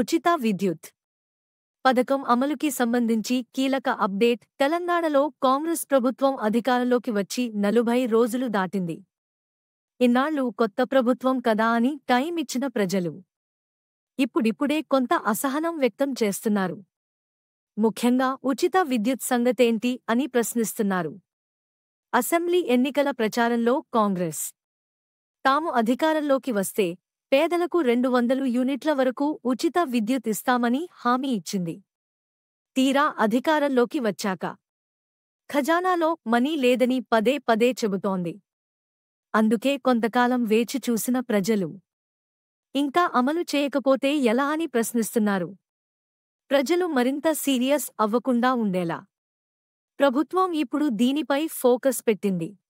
ఉచిత విద్యుత్ పథకం అమలుకి సంబంధించి కీలక అప్డేట్ తెలంగాణలో కాంగ్రెస్ ప్రభుత్వం అధికారంలోకి వచ్చి నలుభై రోజులు దాటింది ఇన్నాళ్లు కొత్త ప్రభుత్వం కదా అని టైం ఇచ్చిన ప్రజలు ఇప్పుడిప్పుడే కొంత అసహనం వ్యక్తం చేస్తున్నారు ముఖ్యంగా ఉచిత విద్యుత్ సంగతేంటి అని ప్రశ్నిస్తున్నారు అసెంబ్లీ ఎన్నికల ప్రచారంలో కాంగ్రెస్ తాము అధికారంలోకి వస్తే పేదలకు రెండు వందలు యూనిట్ల వరకు ఉచిత విద్యుత్ ఇస్తామని హామీ ఇచ్చింది తీరా అధికారంలోకి వచ్చాక ఖజానాలో మనీ లేదని పదే పదే చెబుతోంది అందుకే కొంతకాలం వేచి చూసిన ప్రజలు ఇంకా అమలు చేయకపోతే ఎలా అని ప్రశ్నిస్తున్నారు ప్రజలు మరింత సీరియస్ అవ్వకుండా ఉండేలా ప్రభుత్వం ఇప్పుడు దీనిపై ఫోకస్ పెట్టింది